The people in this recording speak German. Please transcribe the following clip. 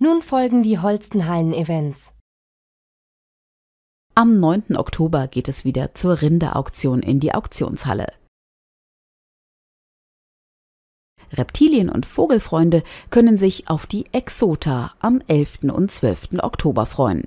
Nun folgen die Holstenhallen-Events. Am 9. Oktober geht es wieder zur Rinderauktion in die Auktionshalle. Reptilien- und Vogelfreunde können sich auf die Exota am 11. und 12. Oktober freuen.